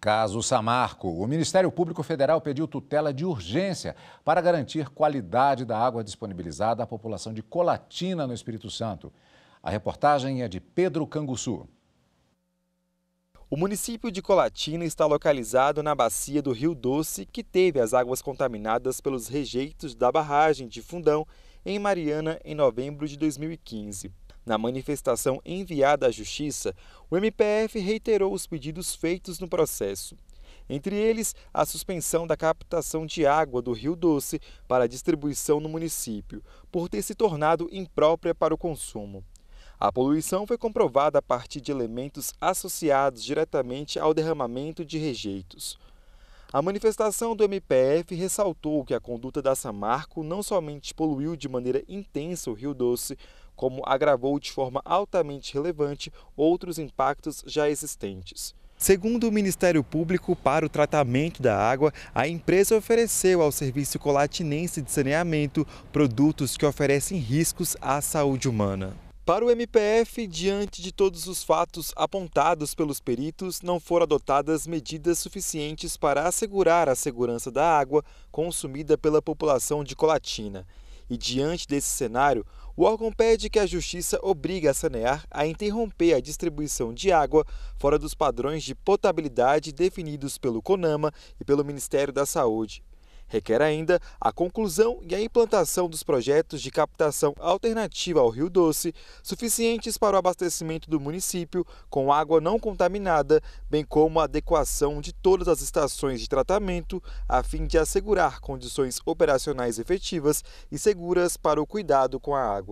Caso Samarco, o Ministério Público Federal pediu tutela de urgência para garantir qualidade da água disponibilizada à população de Colatina, no Espírito Santo. A reportagem é de Pedro Canguçu. O município de Colatina está localizado na bacia do Rio Doce, que teve as águas contaminadas pelos rejeitos da barragem de Fundão em Mariana em novembro de 2015. Na manifestação enviada à Justiça, o MPF reiterou os pedidos feitos no processo. Entre eles, a suspensão da captação de água do Rio Doce para distribuição no município, por ter se tornado imprópria para o consumo. A poluição foi comprovada a partir de elementos associados diretamente ao derramamento de rejeitos. A manifestação do MPF ressaltou que a conduta da Samarco não somente poluiu de maneira intensa o Rio Doce, como agravou de forma altamente relevante outros impactos já existentes. Segundo o Ministério Público, para o tratamento da água, a empresa ofereceu ao Serviço Colatinense de Saneamento produtos que oferecem riscos à saúde humana. Para o MPF, diante de todos os fatos apontados pelos peritos, não foram adotadas medidas suficientes para assegurar a segurança da água consumida pela população de Colatina. E diante desse cenário, o órgão pede que a justiça obrigue a Sanear a interromper a distribuição de água fora dos padrões de potabilidade definidos pelo CONAMA e pelo Ministério da Saúde. Requer ainda a conclusão e a implantação dos projetos de captação alternativa ao Rio Doce, suficientes para o abastecimento do município com água não contaminada, bem como a adequação de todas as estações de tratamento, a fim de assegurar condições operacionais efetivas e seguras para o cuidado com a água.